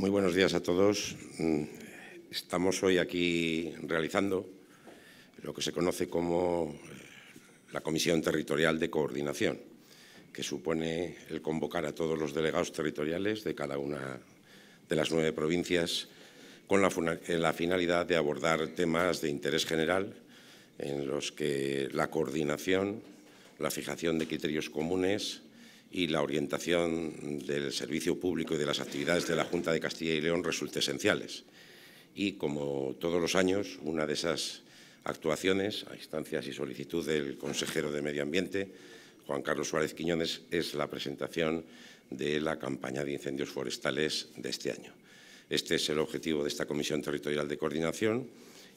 Muy buenos días a todos. Mm, estamos hoy aquí realizando lo que se conoce como eh, la Comisión Territorial de Coordinación, que supone el convocar a todos los delegados territoriales de cada una de las nueve provincias con la, eh, finalidad de abordar temas de interés general en los que la coordinación, la fijación de criterios comunes, y la orientación del servicio público y de las actividades de la Junta de Castilla y León resultan esenciales. Y como todos los años, una de esas actuaciones, a instancias y solicitud del consejero de Medio Ambiente, Juan Carlos Suárez Quiñones, es la presentación de la campaña de incendios forestales de este año. Este es el objetivo de esta Comisión Territorial de Coordinación,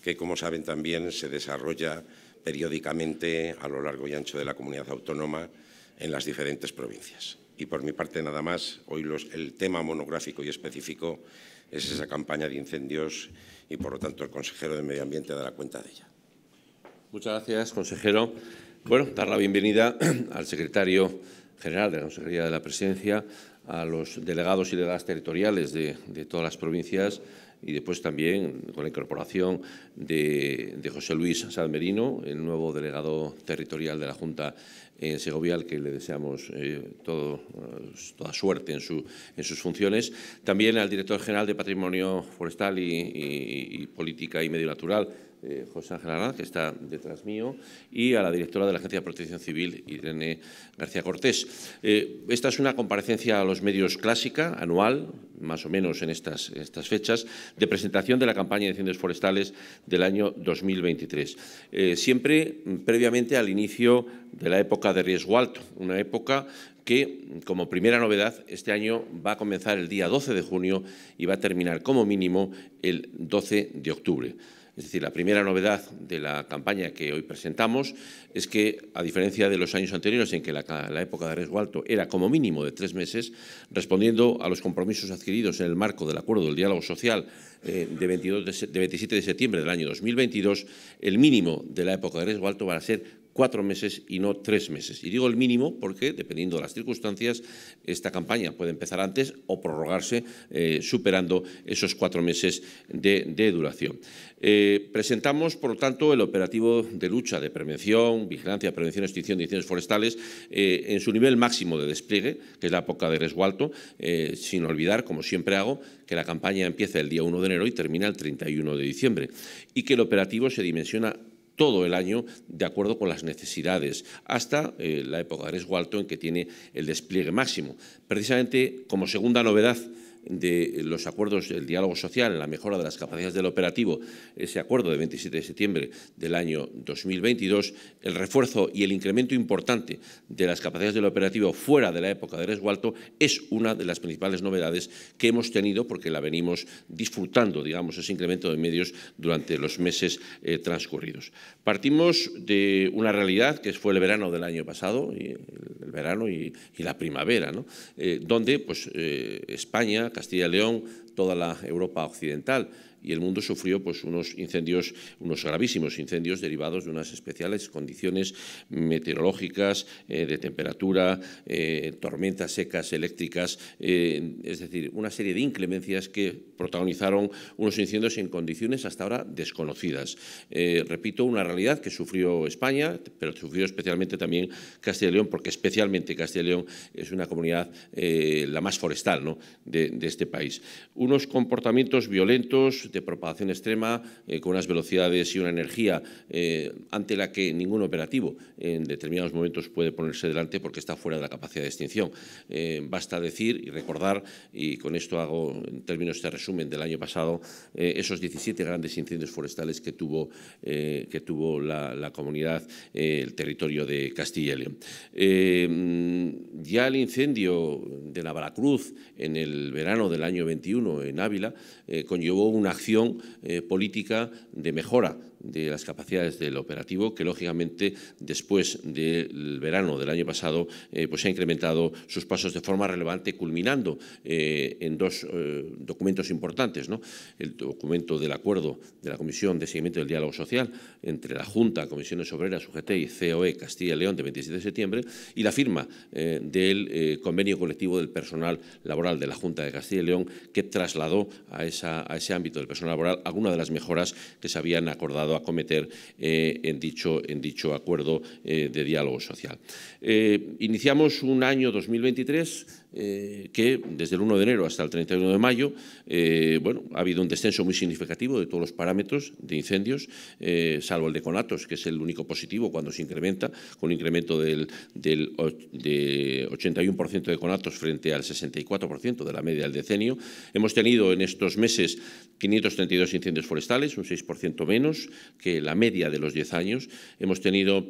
que, como saben, también se desarrolla periódicamente a lo largo y ancho de la comunidad autónoma en las diferentes provincias. Y por mi parte nada más, hoy el tema monográfico y específico es esa campaña de incendios y por lo tanto el consejero de Medio Ambiente dará cuenta de ella. Muchas gracias, consejero. Bueno, dar la bienvenida al secretario general de la Consejería de la Presidencia, a los delegados y delegadas territoriales de todas las provincias y después también con la incorporación de, José Luis Salmerino, el nuevo delegado territorial de la Junta en Segovia, que le deseamos eh, toda suerte en, sus funciones. También al director general de Patrimonio Forestal y Política y Medio Natural, eh, José Ángel Arán, que está detrás mío, y a la directora de la Agencia de Protección Civil, Irene García Cortés. Eh, esta es una comparecencia a los medios clásica, anual, más o menos en estas, fechas, de presentación de la campaña de incendios forestales del año 2023. Eh, siempre mm, previamente al inicio de la época de riesgo alto, una época que, como primera novedad, este año va a comenzar el día 12 de junio y va a terminar como mínimo el 12 de octubre. Es decir, la primera novedad de la campaña que hoy presentamos es que, a diferencia de los años anteriores en que la, época de alto era como mínimo de tres meses, respondiendo a los compromisos adquiridos en el marco del acuerdo del diálogo social eh, de, de, 27 de septiembre del año 2022, el mínimo de la época de alto va a ser cuatro meses y no tres meses. Y digo el mínimo porque, dependiendo de las circunstancias, esta campaña puede empezar antes o prorrogarse eh, superando esos cuatro meses de, duración. Eh, presentamos, por lo tanto, el operativo de lucha de prevención, vigilancia, prevención, extinción de incendios forestales eh, en su nivel máximo de despliegue, que es la época de resgualto, sin olvidar, como siempre hago, que la campaña empieza el día 1 de enero y termina el 31 de diciembre y que el operativo se dimensiona todo el año de acuerdo con las necesidades, hasta eh, la época de en que tiene el despliegue máximo. Precisamente como segunda novedad, de los acuerdos del diálogo social en la mejora de las capacidades del operativo, ese acuerdo de 27 de septiembre del año 2022, el refuerzo y el incremento importante de las capacidades del operativo fuera de la época de resguardo es una de las principales novedades que hemos tenido porque la venimos disfrutando, digamos, ese incremento de medios durante los meses eh, transcurridos. Partimos de una realidad que fue el verano del año pasado, y el verano y, la primavera, eh, donde pues, eh, España, Castilla y León, toda la Europa occidental y el mundo sufrió pues, unos incendios, unos gravísimos incendios derivados de unas especiales condiciones meteorológicas, eh, de temperatura, eh, tormentas secas eléctricas, eh, es decir, una serie de inclemencias que protagonizaron unos incendios en condiciones hasta ahora desconocidas. repito, una realidad que sufrió España, pero sufrió especialmente también Castilla y León, porque especialmente Castilla y León es una comunidad la más forestal ¿no? de este país. Unos comportamientos violentos, de propagación extrema eh, con unas velocidades y una energía eh, ante la que ningún operativo en determinados momentos puede ponerse delante porque está fuera de la capacidad de extinción. Eh, basta decir y recordar, y con esto hago en términos de resumen del año pasado, esos 17 grandes incendios forestales que tuvo, que tuvo la, comunidad, el territorio de Castilla y León. ya el incendio de la Baracruz en el verano del año 21 en Ávila conllevó una eh, política de mejora de las capacidades del operativo, que lógicamente después del verano del año pasado eh, pues se ha incrementado sus pasos de forma relevante, culminando eh, en dos eh, documentos importantes. ¿no? El documento del acuerdo de la Comisión de Seguimiento del Diálogo Social entre la Junta, Comisiones Obreras, UGT y COE Castilla y León de 27 de septiembre y la firma del convenio colectivo del personal laboral de la Junta de Castilla y León que trasladó a, esa, a ese ámbito del personal laboral algunas de las mejoras que se habían acordado a cometer eh, en, dicho, en dicho acuerdo eh, de diálogo social. Eh, iniciamos un año 2023 eh, que desde el 1 de enero hasta el 31 de mayo eh, bueno, ha habido un descenso muy significativo de todos los parámetros de incendios, eh, salvo el de conatos, que es el único positivo cuando se incrementa, con un incremento del, del de 81% de conatos frente al 64% de la media del decenio. Hemos tenido en estos meses 532 incendios forestales, un 6% menos que la media de los 10 años. Hemos tenido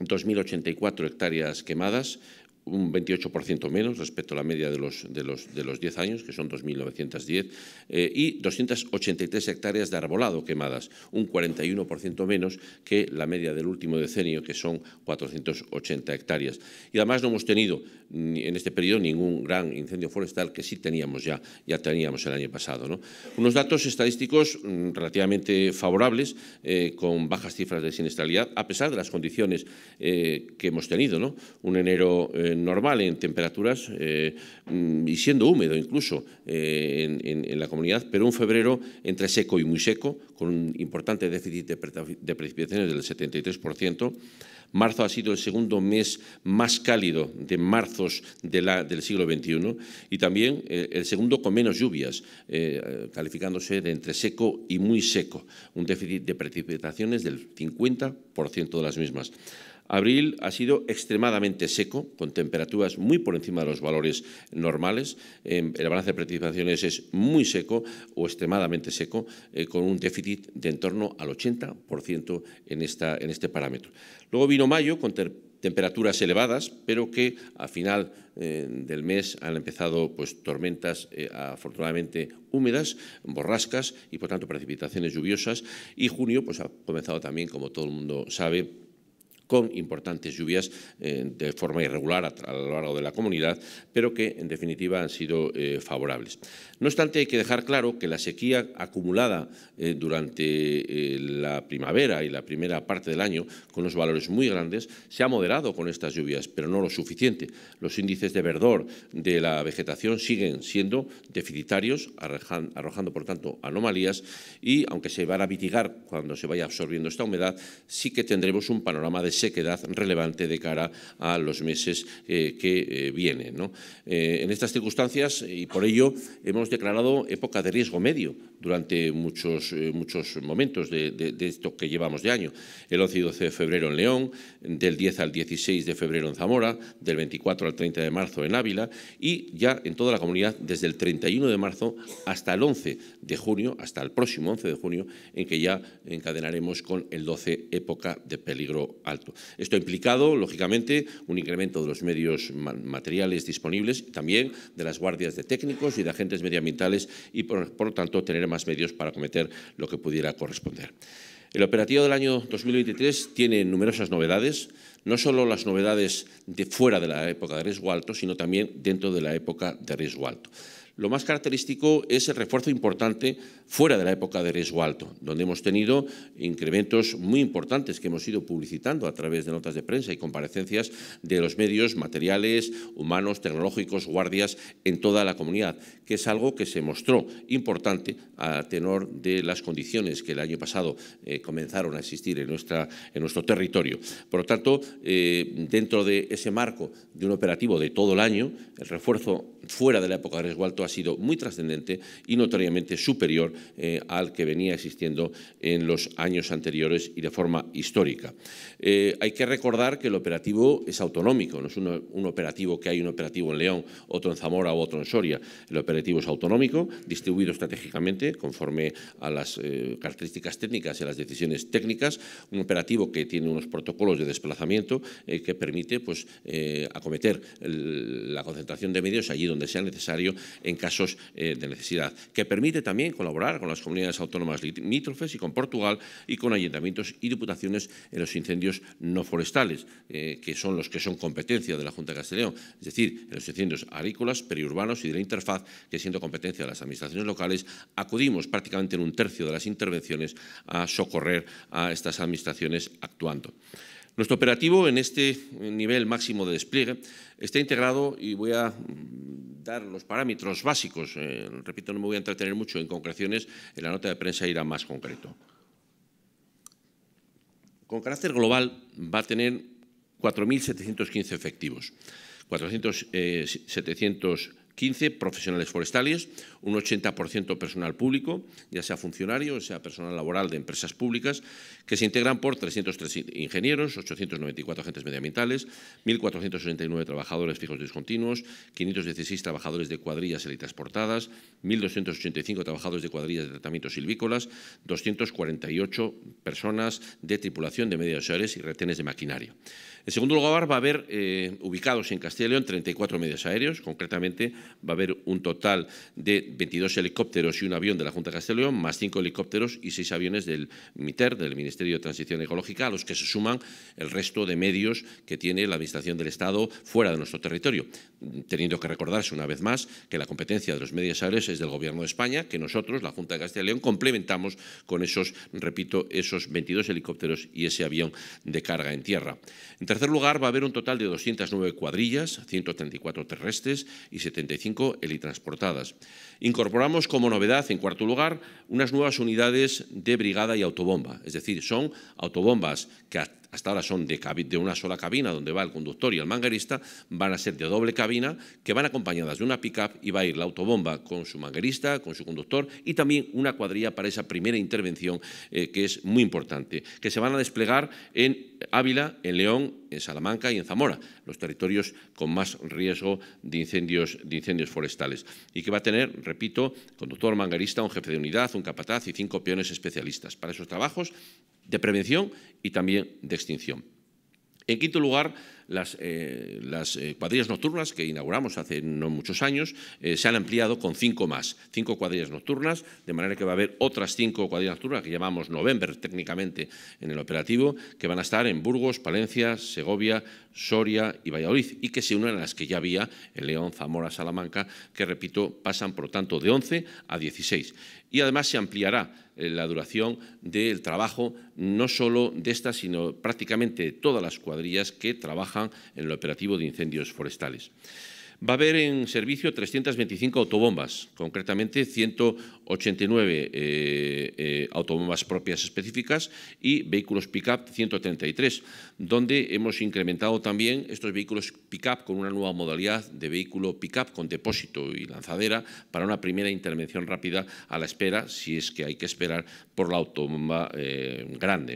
2.084 hectáreas quemadas, un 28% menos respecto a la media de los, de los, de los 10 años, que son 2.910, eh, y 283 hectáreas de arbolado quemadas, un 41% menos que la media del último decenio, que son 480 hectáreas. Y además no hemos tenido en este periodo ningún gran incendio forestal, que sí teníamos ya, ya teníamos el año pasado. Unos datos estadísticos mm, relativamente favorables, eh, con bajas cifras de siniestralidad, a pesar de las condiciones eh, que hemos tenido. ¿no? Un enero normal en temperaturas eh, y siendo húmedo incluso eh, en, la comunidad, pero un febrero entre seco y muy seco, con un importante déficit de, precipitaciones del 73%. Marzo ha sido el segundo mes más cálido de marzos de la, del siglo XXI y también eh, el segundo con menos lluvias, calificándose de entre seco y muy seco, un déficit de precipitaciones del 50% de las mismas. Abril ha sido extremadamente seco, con temperaturas muy por encima de los valores normales. Eh, el balance de precipitaciones es muy seco o extremadamente seco, eh, con un déficit de en torno al 80% en, este parámetro. Luego vino mayo, con temperaturas elevadas, pero que a final eh, del mes han empezado pues, tormentas afortunadamente húmedas, borrascas y por tanto precipitaciones lluviosas. Y junio pues, ha comenzado también, como todo el mundo sabe, con importantes lluvias eh, de forma irregular a, lo largo de la comunidad, pero que en definitiva han sido eh, favorables. No obstante, hay que dejar claro que la sequía acumulada eh, durante la primavera y la primera parte del año, con los valores muy grandes, se ha moderado con estas lluvias, pero no lo suficiente. Los índices de verdor de la vegetación siguen siendo deficitarios, arrojando por tanto anomalías y aunque se van a mitigar cuando se vaya absorbiendo esta humedad, sí que tendremos un panorama de sequedad relevante de cara a los meses eh, que eh, vienen. Eh, en estas circunstancias y por ello hemos declarado época de riesgo medio durante muchos, muchos momentos de, de, esto que llevamos de año. El 11 y 12 de febrero en León, del 10 al 16 de febrero en Zamora, del 24 al 30 de marzo en Ávila y ya en toda la comunidad desde el 31 de marzo hasta el 11 de junio, hasta el próximo 11 de junio, en que ya encadenaremos con el 12 época de peligro alto. Esto ha implicado, lógicamente, un incremento de los medios materiales disponibles, también de las guardias de técnicos y de agentes medioambientales y, por, lo tanto, tener más medios para cometer lo que pudiera corresponder. El operativo del año 2023 tiene numerosas novedades, no solo las novedades de fuera de la época de riesgo alto, sino también dentro de la época de riesgo alto. Lo más característico es el refuerzo importante fuera de la época de riesgo alto, donde hemos tenido incrementos muy importantes que hemos ido publicitando a través de notas de prensa y comparecencias de los medios materiales, humanos, tecnológicos, guardias en toda la comunidad, que es algo que se mostró importante a tenor de las condiciones que el año pasado eh, comenzaron a existir en, nuestro territorio. Por lo tanto, eh, dentro de ese marco de un operativo de todo el año, el refuerzo fuera de la época de riesgo alto ha sido muy trascendente y notoriamente superior eh, al que venía existiendo en los años anteriores y de forma histórica. Eh, hay que recordar que el operativo es autonómico, no es un, operativo que hay un operativo en León, otro en Zamora o otro en Soria. El operativo es autonómico, distribuido estratégicamente conforme a las eh, características técnicas y a las decisiones técnicas, un operativo que tiene unos protocolos de desplazamiento que permite pues, acometer la concentración de medios allí donde sea necesario en casos eh, de necesidad, que permite también colaborar con las comunidades autónomas limítrofes y con Portugal y con ayuntamientos y diputaciones en los incendios no forestales, eh, que son los que son competencia de la Junta de León es decir, en los incendios agrícolas, periurbanos y de la interfaz, que siendo competencia de las administraciones locales, acudimos prácticamente en un tercio de las intervenciones a socorrer a estas administraciones actuando. Nuestro operativo en este nivel máximo de despliegue está integrado, y voy a dar los parámetros básicos. Eh, repito, no me voy a entretener mucho en concreciones, en la nota de prensa irá más concreto. Con carácter global va a tener 4.715 efectivos, 4.700 15 profesionales forestales, un 80% personal público, ya sea funcionario o sea personal laboral de empresas públicas, que se integran por 303 ingenieros, 894 agentes medioambientales, 1.469 trabajadores fijos discontinuos, 516 trabajadores de cuadrillas elitransportadas, 1.285 trabajadores de cuadrillas de tratamiento silvícolas, 248 personas de tripulación de medios aéreos y retenes de maquinaria. En segundo lugar, va a haber eh, ubicados en Castilla y León 34 medios aéreos, concretamente va a haber un total de 22 helicópteros y un avión de la Junta de Castilla y León, más 5 helicópteros y 6 aviones del MITER, del Ministerio de Transición Ecológica, a los que se suman el resto de medios que tiene la Administración del Estado fuera de nuestro territorio, teniendo que recordarse una vez más que la competencia de los medios aéreos es del Gobierno de España, que nosotros, la Junta de Castilla y León, complementamos con esos, repito, esos 22 helicópteros y ese avión de carga en tierra tercer lugar, va a haber un total de 209 cuadrillas, 134 terrestres y 75 helitransportadas. Incorporamos como novedad, en cuarto lugar, unas nuevas unidades de brigada y autobomba. Es decir, son autobombas que hasta ahora son de, una sola cabina donde va el conductor y el manguerista, van a ser de doble cabina que van acompañadas de una pick-up y va a ir la autobomba con su manguerista, con su conductor y también una cuadrilla para esa primera intervención eh, que es muy importante, que se van a desplegar en Ávila, en León, en Salamanca y en Zamora, los territorios con más riesgo de incendios, de incendios forestales y que va a tener, repito, conductor manguerista, un jefe de unidad, un capataz y cinco peones especialistas. Para esos trabajos de prevención y también de extinción. En quinto lugar, las, eh, eh, cuadrillas nocturnas que inauguramos hace no muchos años eh, se han ampliado con cinco más, cinco cuadrillas nocturnas, de manera que va a haber otras cinco cuadrillas nocturnas que llamamos November técnicamente en el operativo, que van a estar en Burgos, Palencia, Segovia, Soria y Valladolid y que se unen a las que ya había en León, Zamora, Salamanca, que repito, pasan por tanto de 11 a 16. Y además se ampliará la duración del trabajo no solo de estas, sino prácticamente de todas las cuadrillas que trabajan en el operativo de incendios forestales. Va a haber en servicio 325 autobombas, concretamente 189 eh, eh, autobombas propias específicas y vehículos pick-up 133, donde hemos incrementado también estos vehículos pick-up con una nueva modalidad de vehículo pick-up con depósito y lanzadera para una primera intervención rápida a la espera, si es que hay que esperar por la autobomba eh, grande.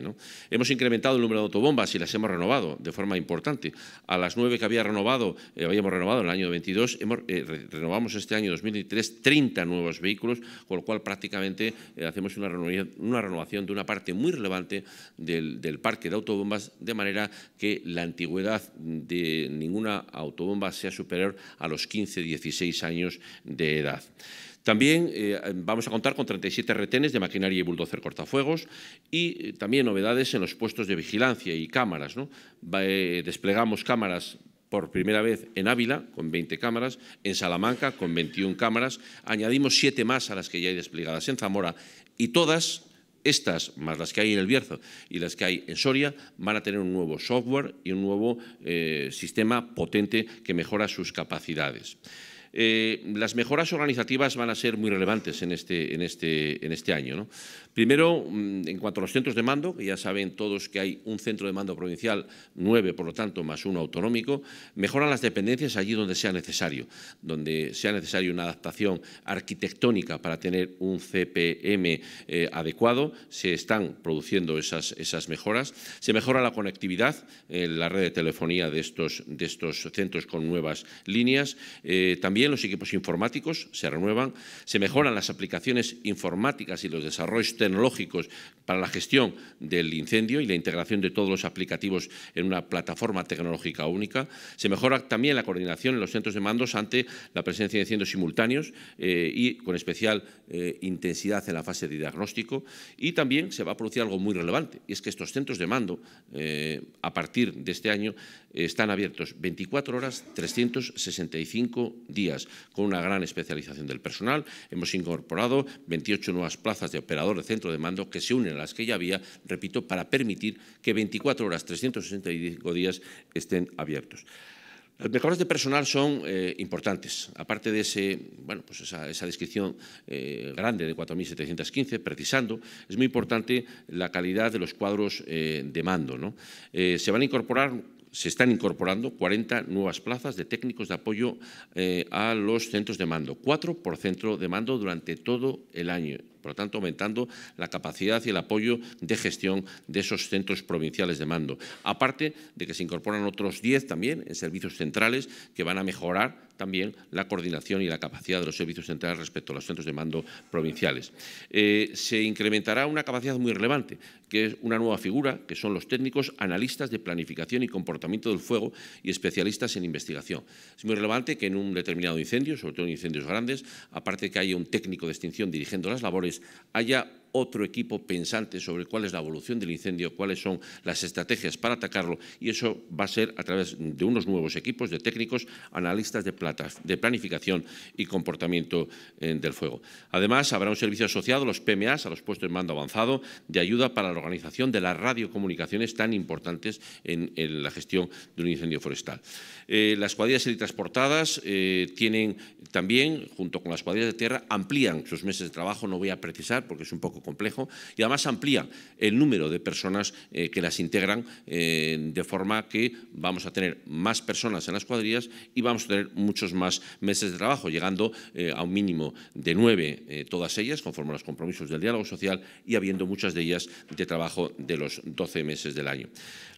Hemos incrementado el número de autobombas y las hemos renovado de forma importante. A las nueve que había renovado, habíamos renovado en el año eh, renovamos este año 2023 30 nuevos vehículos, con lo cual prácticamente eh, hacemos una renovación, de una parte muy relevante del, parque de autobombas, de manera que la antigüedad de ninguna autobomba sea superior a los 15-16 años de edad. También eh, vamos a contar con 37 retenes de maquinaria y bulldozer cortafuegos y también novedades en los puestos de vigilancia y cámaras. desplegamos cámaras por primera vez en Ávila, con 20 cámaras, en Salamanca, con 21 cámaras, añadimos siete más a las que ya hay desplegadas en Zamora, y todas estas, más las que hay en El Bierzo y las que hay en Soria, van a tener un nuevo software y un nuevo eh, sistema potente que mejora sus capacidades. Eh, las mejoras organizativas van a ser muy relevantes en este, en este, en este año. Primero, mm, en cuanto a los centros de mando, que ya saben todos que hay un centro de mando provincial, nueve por lo tanto, más uno autonómico, mejoran las dependencias allí donde sea necesario, donde sea necesario una adaptación arquitectónica para tener un CPM eh, adecuado, se están produciendo esas, esas mejoras. Se mejora la conectividad, en eh, la red de telefonía de estos, de estos centros con nuevas líneas. también también los equipos informáticos se renuevan, se mejoran las aplicaciones informáticas y los desarrollos tecnológicos para la gestión del incendio y la integración de todos los aplicativos en una plataforma tecnológica única. Se mejora también la coordinación en los centros de mandos ante la presencia de incendios simultáneos eh, y con especial eh, intensidad en la fase de diagnóstico. Y también se va a producir algo muy relevante, y es que estos centros de mando, eh, a partir de este año, están abiertos 24 horas, 365 días con una gran especialización del personal. Hemos incorporado 28 nuevas plazas de operador de centro de mando que se unen a las que ya había, repito, para permitir que 24 horas, 365 días estén abiertos. Los mejoras de personal son eh, importantes. Aparte de ese, bueno, pues esa, descripción eh, grande de 4.715, precisando, es muy importante la calidad de los cuadros eh, de mando. se van a incorporar se están incorporando 40 nuevas plazas de técnicos de apoyo eh, a los centros de mando, cuatro por centro de mando durante todo el año por lo tanto, aumentando la capacidad y el apoyo de gestión de esos centros provinciales de mando. Aparte de que se incorporan otros 10 también en servicios centrales que van a mejorar también la coordinación y la capacidad de los servicios centrales respecto a los centros de mando provinciales. Eh, se incrementará una capacidad muy relevante, que es una nueva figura, que son los técnicos analistas de planificación y comportamiento del fuego y especialistas en investigación. Es muy relevante que en un determinado incendio, sobre todo en incendios grandes, aparte que haya un técnico de extinción dirigiendo las labores, allá otro equipo pensante sobre cuál es la evolución del incendio, cuáles son las estrategias para atacarlo y eso va a ser a través de unos nuevos equipos de técnicos, analistas de, plata, de planificación y comportamiento eh, del fuego. Además, habrá un servicio asociado los PMAs, a los puestos de mando avanzado, de ayuda para la organización de las radiocomunicaciones tan importantes en, la gestión de un incendio forestal. Eh, las cuadrillas transportadas eh, tienen también, junto con las cuadrillas de tierra, amplían sus meses de trabajo, no voy a precisar porque es un poco complejo y además amplía el número de personas eh, que las integran eh, de forma que vamos a tener más personas en las cuadrillas y vamos a tener muchos más meses de trabajo, llegando eh, a un mínimo de nueve todas ellas, conforme a los compromisos del diálogo social y habiendo muchas de ellas de trabajo de los 12 meses del año.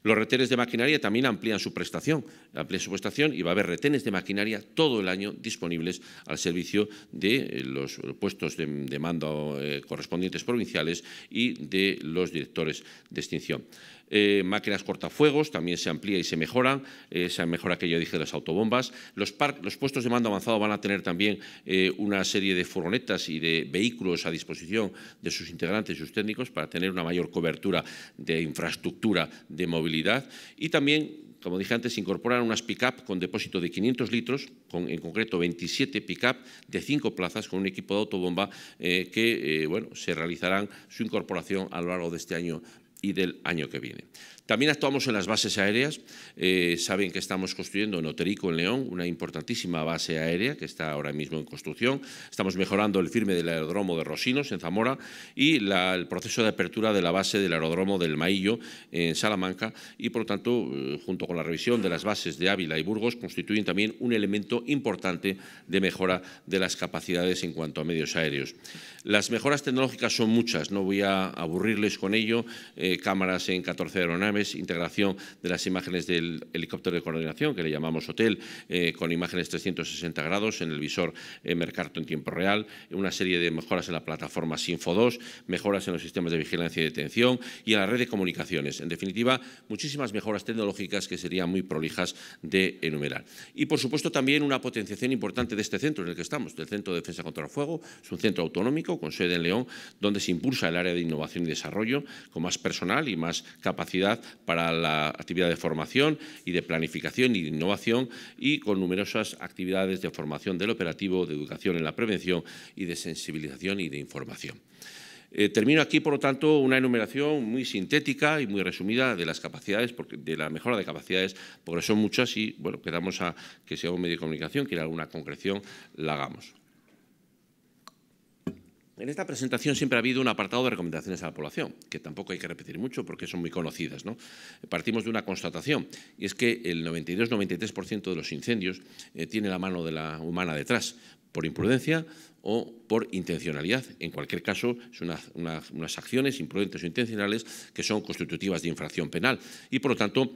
Los retenes de maquinaria también amplían su prestación, la y va a haber retenes de maquinaria todo el año disponibles al servicio de los puestos de, de mando correspondientes provinciales y de los directores de extinción. Eh, máquinas cortafuegos, también se amplía y se mejoran. se mejora que yo dije de las autobombas. Los, puestos de mando avanzado van a tener también eh, una serie de furgonetas y de vehículos a disposición de sus integrantes y sus técnicos para tener una mayor cobertura de infraestructura de movilidad y también como dije antes, se incorporan unas pick-up con depósito de 500 litros, con, en concreto 27 pick-up de cinco plazas con un equipo de autobomba eh, que eh, bueno, se realizarán su incorporación a lo largo de este año y del año que viene. También actuamos en las bases aéreas. Eh, saben que estamos construyendo en Oterico, en León, una importantísima base aérea que está ahora mismo en construcción. Estamos mejorando el firme del aeródromo de Rosinos, en Zamora, y el proceso de apertura de la base del aeródromo del Maillo, en Salamanca. Y, por lo tanto, eh, junto con la revisión de las bases de Ávila y Burgos, constituyen también un elemento importante de mejora de las capacidades en cuanto a medios aéreos. Las mejoras tecnológicas son muchas, no voy a aburrirles con ello. Eh, cámaras en 14 aeronaves integración de las imágenes del helicóptero de coordinación, que le llamamos hotel, eh, con imágenes 360 grados en el visor eh, Mercato en tiempo real, una serie de mejoras en la plataforma Sinfo 2, mejoras en los sistemas de vigilancia y detención y en la red de comunicaciones. En definitiva, muchísimas mejoras tecnológicas que serían muy prolijas de enumerar. Y, por supuesto, también una potenciación importante de este centro en el que estamos, del Centro de Defensa contra el Fuego. Es un centro autonómico con sede en León, donde se impulsa el área de innovación y desarrollo con más personal y más capacidad para la actividad de formación y de planificación y de innovación y con numerosas actividades de formación del operativo, de educación en la prevención y de sensibilización y de información. Eh, termino aquí, por lo tanto, una enumeración muy sintética y muy resumida de las capacidades, de la mejora de capacidades, porque son muchas y, bueno, quedamos a que sea un medio de comunicación, en alguna concreción, la hagamos. En esta presentación siempre ha habido un apartado de recomendaciones a la población, que tampoco hay que repetir mucho porque son muy conocidas. Partimos de una constatación, y es que el 92-93% de los incendios eh, tiene la mano de la humana detrás, por imprudencia o por intencionalidad. En cualquier caso, son unas acciones imprudentes o intencionales que son constitutivas de infracción penal y, por lo tanto,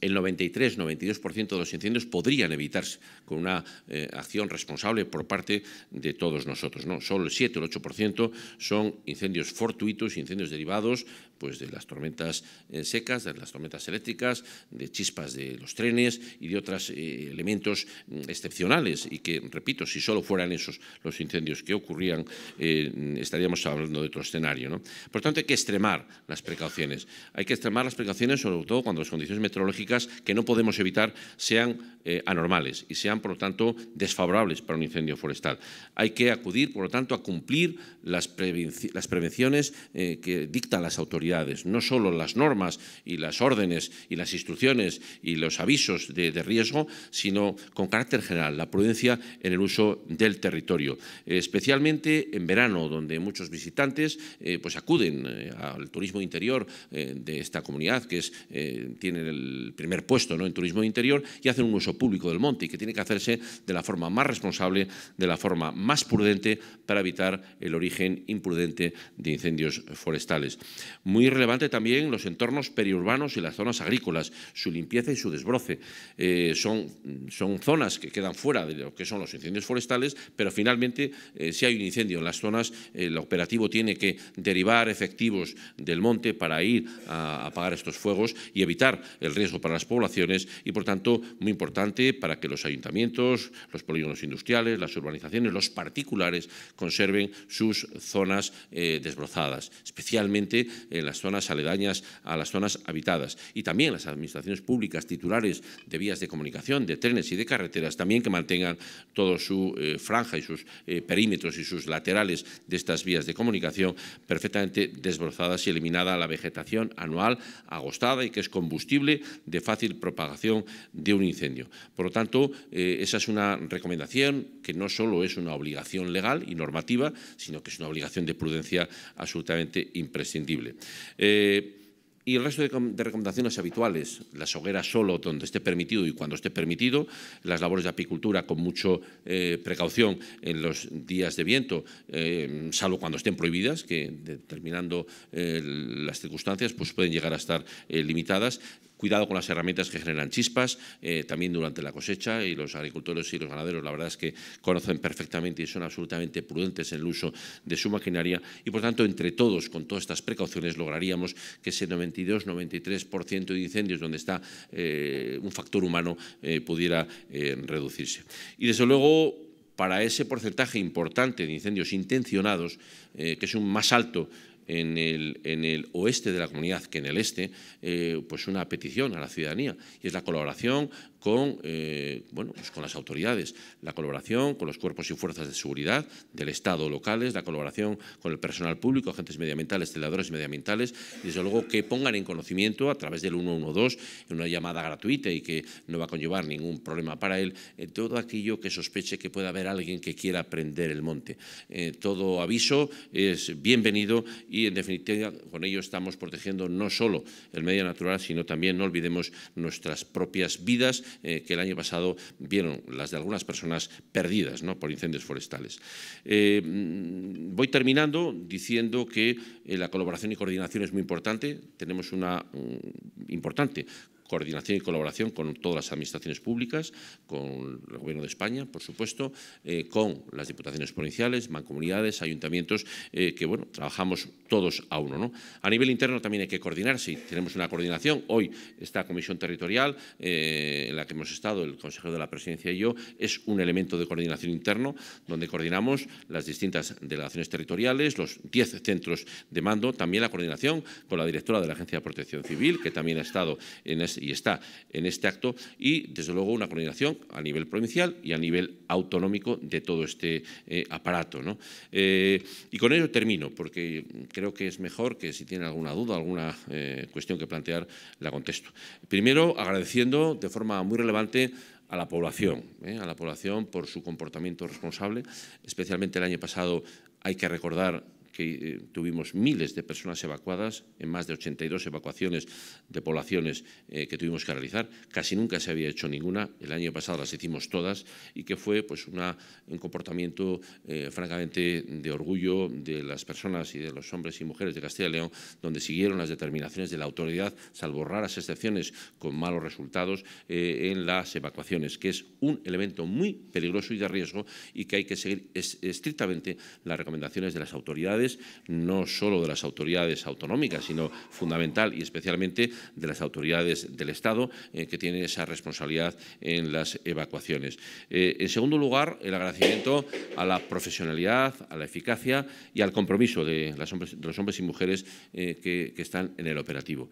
el 93-92% de los incendios podrían evitarse con una eh, acción responsable por parte de todos nosotros. ¿no? Solo el 7 o el 8% son incendios fortuitos, incendios derivados pues de las tormentas eh, secas, de las tormentas eléctricas, de chispas de los trenes y de otros eh, elementos mm, excepcionales y que, repito, si solo fueran esos los incendios que ocurrían, eh, estaríamos hablando de otro escenario. ¿no? Por tanto, hay que extremar las precauciones. Hay que extremar las precauciones sobre todo cuando las condiciones meteorológicas que no podemos evitar sean anormales y sean, por lo tanto, desfavorables para un incendio forestal. Hay que acudir, por lo tanto, a cumplir las prevenciones que dictan las autoridades no solo las normas y las órdenes y las instrucciones y los avisos de, riesgo, sino con carácter general, la prudencia en el uso del territorio, especialmente en verano, donde muchos visitantes eh, pues acuden eh, al turismo interior eh, de esta comunidad, que es, tiene el primer puesto ¿no? en turismo interior, y hacen un uso público del monte, y que tiene que hacerse de la forma más responsable, de la forma más prudente, para evitar el origen imprudente de incendios forestales. Muy relevante también los entornos periurbanos y las zonas agrícolas, su limpieza y su desbroce. Eh, son, son zonas que quedan fuera de lo que son los incendios forestales, pero finalmente, eh, si hay un incendio en las zonas, el operativo tiene que derivar efectivos del monte para ir a, apagar estos fuegos y evitar el riesgo para las poblaciones y, por tanto, muy importante para que los ayuntamientos, los polígonos industriales, las urbanizaciones, los particulares conserven sus zonas eh, desbrozadas, especialmente en las zonas aledañas a las zonas habitadas. Y también las administraciones públicas titulares de vías de comunicación, de trenes y de carreteras, también que mantengan toda su eh, franja y sus eh, perímetros y sus laterales de estas vías de comunicación perfectamente desbrozadas y eliminada la vegetación anual agostada y que es combustible de fácil propagación de un incendio. Por lo tanto, eh, esa es una recomendación que no solo es una obligación legal y normativa, sino que es una obligación de prudencia absolutamente imprescindible. Eh, y el resto de, recomendaciones habituales, las hogueras solo donde esté permitido y cuando esté permitido, las labores de apicultura con mucha eh, precaución en los días de viento, eh, salvo cuando estén prohibidas, que determinando las circunstancias pues pueden llegar a estar limitadas, cuidado con las herramientas que generan chispas, eh, también durante la cosecha, y los agricultores y los ganaderos, la verdad es que conocen perfectamente y son absolutamente prudentes en el uso de su maquinaria, y por tanto, entre todos, con todas estas precauciones, lograríamos que ese 92-93% de incendios donde está eh, un factor humano eh, pudiera reducirse. Y desde luego, para ese porcentaje importante de incendios intencionados, que es un más alto en el, en el oeste de la comunidad que en el este, eh, pues una petición a la ciudadanía, y es la colaboración con, eh, bueno, pues con las autoridades, la colaboración con los cuerpos y fuerzas de seguridad del Estado locales, la colaboración con el personal público, agentes medioambientales, celadores medioambientales, y desde luego que pongan en conocimiento a través del 112 una llamada gratuita y que no va a conllevar ningún problema para él, eh, todo aquello que sospeche que pueda haber alguien que quiera prender el monte. Eh, todo aviso es bienvenido y en definitiva con ello estamos protegiendo no solo el medio natural, sino también, no olvidemos, nuestras propias vidas eh, que el año pasado vieron las de algunas personas perdidas por incendios forestales. Eh, mm, voy terminando diciendo que eh, la colaboración y coordinación es muy importante. Tenemos una importante coordinación y colaboración con todas las administraciones públicas, con el Gobierno de España, por supuesto, eh, con las diputaciones provinciales, mancomunidades, ayuntamientos, eh, que bueno, trabajamos todos a uno. ¿no? A nivel interno también hay que coordinar, y tenemos una coordinación. Hoy esta comisión territorial eh, en la que hemos estado, el Consejo de la presidencia y yo, es un elemento de coordinación interno donde coordinamos las distintas delegaciones territoriales, los 10 centros de mando, también la coordinación con la directora de la Agencia de Protección Civil, que también ha estado en, este y está en este acto y, desde luego, una coordinación a nivel provincial y a nivel autonómico de todo este eh, aparato. Eh, y con ello termino, porque creo que es mejor que si tienen alguna duda, alguna eh, cuestión que plantear, la contesto. Primero, agradeciendo de forma muy relevante a la población, a la población por su comportamiento responsable, especialmente el año pasado hay que recordar que eh, tuvimos miles de personas evacuadas, en más de 82 evacuaciones de poblaciones eh, que tuvimos que realizar. Casi nunca se había hecho ninguna, el año pasado las hicimos todas y que fue pues, una, un comportamiento eh, francamente de orgullo de las personas y de los hombres y mujeres de Castilla y León, donde siguieron las determinaciones de la autoridad, salvo raras excepciones con malos resultados en las evacuaciones, que es un elemento muy peligroso y de riesgo y que hay que seguir estrictamente las recomendaciones de las autoridades no solo de las autoridades autonómicas, sino fundamental y especialmente de las autoridades del Estado, eh, que tienen esa responsabilidad en las evacuaciones. Eh, en segundo lugar, el agradecimiento a la profesionalidad, a la eficacia y al compromiso de, los hombres y mujeres eh, que, que, están en el operativo.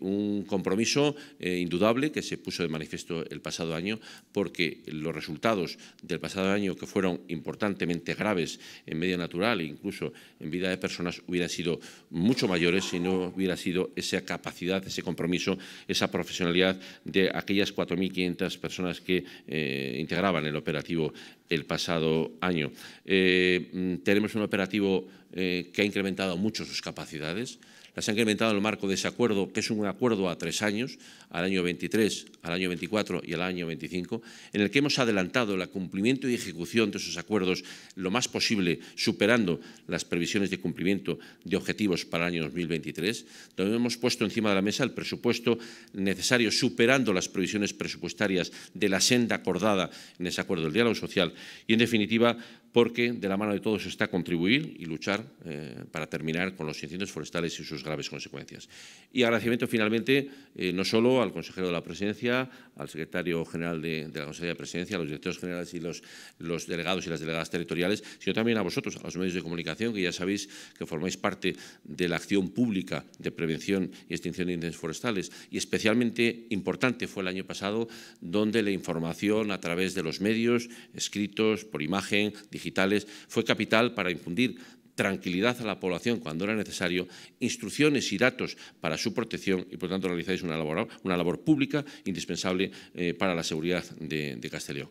un compromiso indudable que se puso de manifiesto el pasado año, porque los resultados del pasado año, que fueron importantemente graves en medio natural e incluso en vida de personas hubieran sido mucho mayores si no hubiera sido esa capacidad, ese compromiso, esa profesionalidad de aquellas 4.500 personas que eh, integraban el operativo el pasado año. Eh, mm, tenemos un operativo eh, que ha incrementado mucho sus capacidades. Las han incrementado en el marco de ese acuerdo, que es un acuerdo a tres años, al año 23, al año 24 y al año 25, en el que hemos adelantado el cumplimiento y ejecución de esos acuerdos lo más posible, superando las previsiones de cumplimiento de objetivos para el año 2023. También hemos puesto encima de la mesa el presupuesto necesario, superando las previsiones presupuestarias de la senda acordada en ese acuerdo del diálogo social. Y, en definitiva, porque de la mano de todos está contribuir y luchar eh, para terminar con los incendios forestales y sus graves consecuencias. Y agradecimiento finalmente eh, no solo al consejero de la presidencia, al secretario general de, la Consejería de Presidencia, a los directores generales y los, los, delegados y las delegadas territoriales, sino también a vosotros, a los medios de comunicación, que ya sabéis que formáis parte de la acción pública de prevención y extinción de incendios forestales. Y especialmente importante fue el año pasado, donde la información a través de los medios, escritos, por imagen, digital, fue capital para infundir tranquilidad a la población cuando era necesario, instrucciones y datos para su protección y, por tanto, realizáis una labor, una labor pública indispensable eh, para la seguridad de, de Castellón.